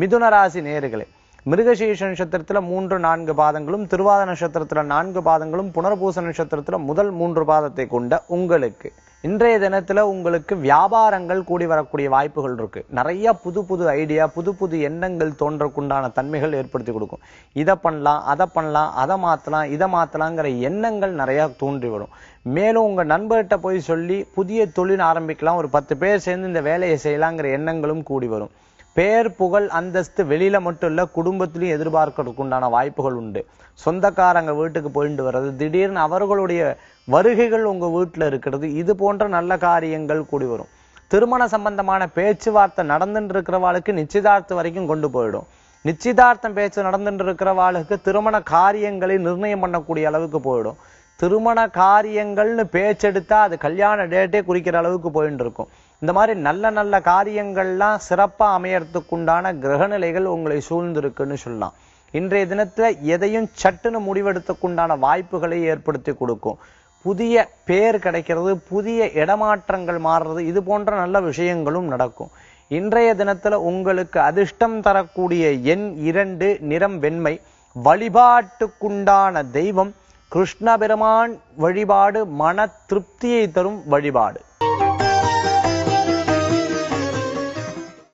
மிதுனராசி ராசி நேர்களே மிருகசீஷ நட்சத்திரத்தில் மூன்று நான்கு பாதங்களும் திருவாத நட்சத்திரத்தில் நான்கு பாதங்களும் புனர்பூச நட்சத்திரத்தில் முதல் மூன்று பாதத்தை கொண்ட உங்களுக்கு இன்றைய தினத்தில் உங்களுக்கு வியாபாரங்கள் கூடி வரக்கூடிய வாய்ப்புகள் இருக்கு நிறைய புது புது ஐடியா புது புது எண்ணங்கள் தோன்றக்குண்டான தன்மைகள் ஏற்படுத்தி கொடுக்கும் இதை பண்ணலாம் அதை பண்ணலாம் அதை மாற்றலாம் இதை மாற்றலாங்கிற எண்ணங்கள் நிறைய தோன்றி வரும் மேலும் உங்கள் நண்பர்கிட்ட போய் சொல்லி புதிய தொழில் ஆரம்பிக்கலாம் ஒரு பத்து பேர் சேர்ந்து இந்த வேலையை செய்யலாங்கிற எண்ணங்களும் கூடி வரும் பேர் புகழ் அந்தஸ்து வெளியில் மட்டும் இல்லை குடும்பத்திலையும் எதிர்பார்க்கறதுக்கு உண்டான வாய்ப்புகள் உண்டு சொந்தக்காரங்க வீட்டுக்கு போயிட்டு வர்றது திடீர்னு அவர்களுடைய வருகைகள் உங்கள் வீட்டில் இருக்கிறது இது போன்ற நல்ல காரியங்கள் கூடி வரும் திருமண சம்பந்தமான பேச்சுவார்த்தை நடந்துட்டு இருக்கிறவாளுக்கு நிச்சயதார்த்தம் வரைக்கும் கொண்டு போயிடும் நிச்சயதார்த்தம் பேச்சு நடந்துட்டு இருக்கிறவாளுக்கு திருமண காரியங்களை நிர்ணயம் பண்ணக்கூடிய அளவுக்கு போயிடும் திருமண காரியங்கள்னு பேச்செடுத்தா அது கல்யாண டேட்டே குறிக்கிற அளவுக்கு போயிட்டு இருக்கும் இந்த மாதிரி நல்ல நல்ல காரியங்கள்லாம் சிறப்பாக அமையறதுக்கு உண்டான கிரகநிலைகள் உங்களை சூழ்ந்திருக்குன்னு சொல்லலாம் இன்றைய தினத்தில் எதையும் சட்டுன்னு முடிவெடுத்துக்குண்டான வாய்ப்புகளை ஏற்படுத்தி கொடுக்கும் புதிய பேர் கிடைக்கிறது புதிய இடமாற்றங்கள் மாறுறது இது போன்ற நல்ல விஷயங்களும் நடக்கும் இன்றைய தினத்தில் உங்களுக்கு அதிர்ஷ்டம் தரக்கூடிய எண் இரண்டு நிறம் வெண்மை வழிபாட்டுக்குண்டான தெய்வம் கிருஷ்ணபெருமான் வழிபாடு மன திருப்தியை தரும் வழிபாடு